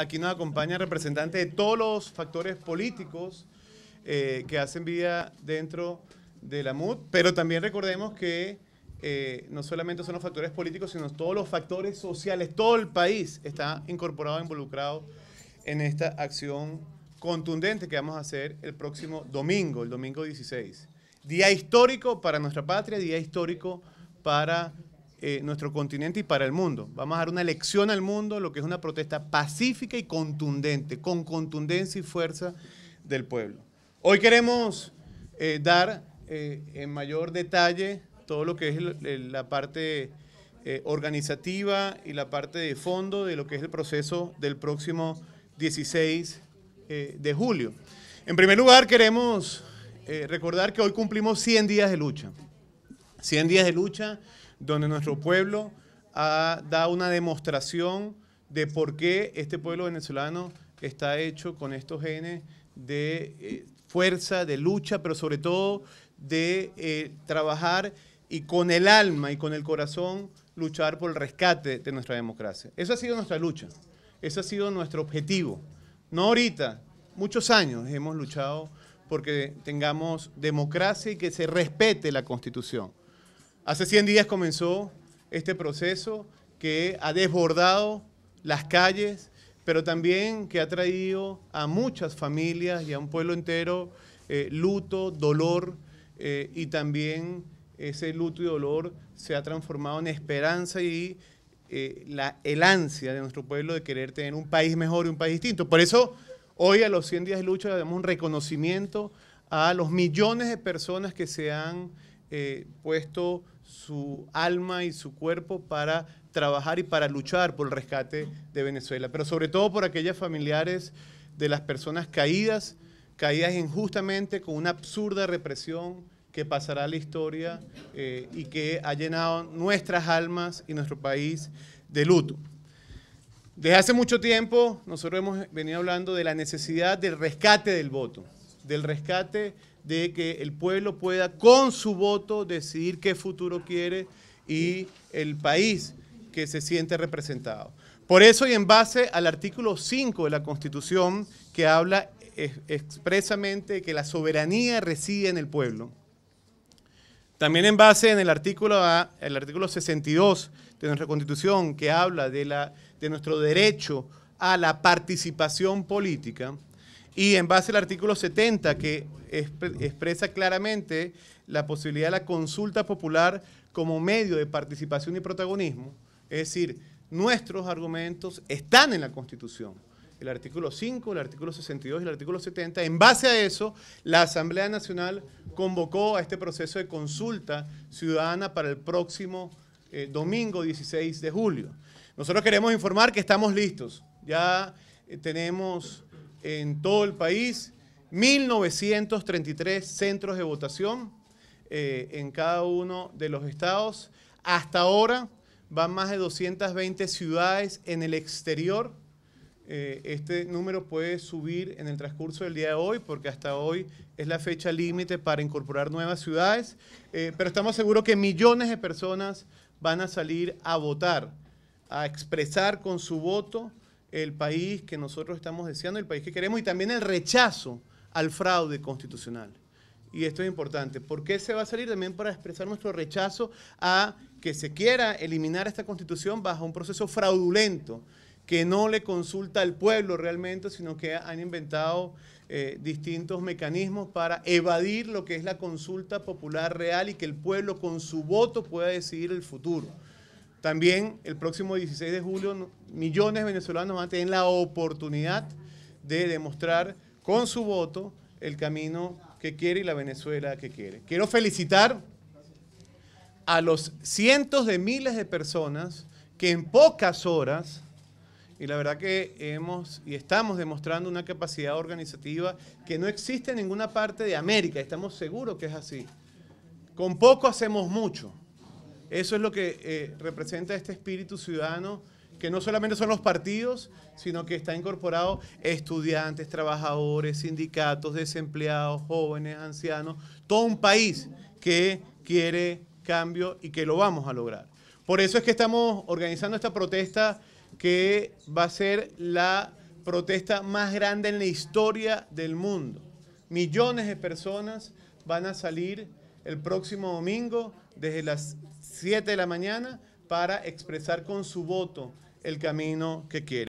Aquí nos acompaña representante de todos los factores políticos eh, que hacen vida dentro de la MUD, pero también recordemos que eh, no solamente son los factores políticos, sino todos los factores sociales, todo el país está incorporado, involucrado en esta acción contundente que vamos a hacer el próximo domingo, el domingo 16. Día histórico para nuestra patria, día histórico para eh, nuestro continente y para el mundo. Vamos a dar una lección al mundo, lo que es una protesta pacífica y contundente, con contundencia y fuerza del pueblo. Hoy queremos eh, dar eh, en mayor detalle todo lo que es la parte organizativa y la parte de fondo de lo que es el proceso del próximo 16 de julio. En primer lugar, queremos recordar que hoy cumplimos 100 días de lucha. 100 días de lucha donde nuestro pueblo ha, ah, dado una demostración de por qué este pueblo venezolano está hecho con estos genes de eh, fuerza, de lucha, pero sobre todo de eh, trabajar y con el alma y con el corazón luchar por el rescate de nuestra democracia. Esa ha sido nuestra lucha, ese ha sido nuestro objetivo. No ahorita, muchos años hemos luchado porque tengamos democracia y que se respete la Constitución. Hace 100 días comenzó este proceso que ha desbordado las calles, pero también que ha traído a muchas familias y a un pueblo entero eh, luto, dolor eh, y también ese luto y dolor se ha transformado en esperanza y eh, la, el ansia de nuestro pueblo de querer tener un país mejor y un país distinto. Por eso hoy a los 100 días de lucha le damos un reconocimiento a los millones de personas que se han eh, puesto su alma y su cuerpo para trabajar y para luchar por el rescate de Venezuela, pero sobre todo por aquellas familiares de las personas caídas, caídas injustamente con una absurda represión que pasará a la historia eh, y que ha llenado nuestras almas y nuestro país de luto. Desde hace mucho tiempo nosotros hemos venido hablando de la necesidad del rescate del voto del rescate, de que el pueblo pueda con su voto decidir qué futuro quiere y el país que se siente representado. Por eso y en base al artículo 5 de la Constitución que habla expresamente que la soberanía reside en el pueblo. También en base en el artículo, el artículo 62 de nuestra Constitución que habla de, la, de nuestro derecho a la participación política. Y en base al artículo 70, que expresa claramente la posibilidad de la consulta popular como medio de participación y protagonismo, es decir, nuestros argumentos están en la Constitución. El artículo 5, el artículo 62 y el artículo 70. En base a eso, la Asamblea Nacional convocó a este proceso de consulta ciudadana para el próximo eh, domingo 16 de julio. Nosotros queremos informar que estamos listos. Ya eh, tenemos en todo el país, 1.933 centros de votación eh, en cada uno de los estados. Hasta ahora van más de 220 ciudades en el exterior. Eh, este número puede subir en el transcurso del día de hoy porque hasta hoy es la fecha límite para incorporar nuevas ciudades, eh, pero estamos seguros que millones de personas van a salir a votar, a expresar con su voto el país que nosotros estamos deseando, el país que queremos y también el rechazo al fraude constitucional. Y esto es importante. porque se va a salir? También para expresar nuestro rechazo a que se quiera eliminar esta constitución bajo un proceso fraudulento que no le consulta al pueblo realmente, sino que han inventado eh, distintos mecanismos para evadir lo que es la consulta popular real y que el pueblo con su voto pueda decidir el futuro. También el próximo 16 de julio millones de venezolanos van a tener la oportunidad de demostrar con su voto el camino que quiere y la Venezuela que quiere. Quiero felicitar a los cientos de miles de personas que en pocas horas, y la verdad que hemos y estamos demostrando una capacidad organizativa que no existe en ninguna parte de América, estamos seguros que es así. Con poco hacemos mucho. Eso es lo que eh, representa este espíritu ciudadano que no solamente son los partidos, sino que está incorporado estudiantes, trabajadores, sindicatos, desempleados, jóvenes, ancianos, todo un país que quiere cambio y que lo vamos a lograr. Por eso es que estamos organizando esta protesta que va a ser la protesta más grande en la historia del mundo. Millones de personas van a salir el próximo domingo desde las 7 de la mañana para expresar con su voto el camino que quiere.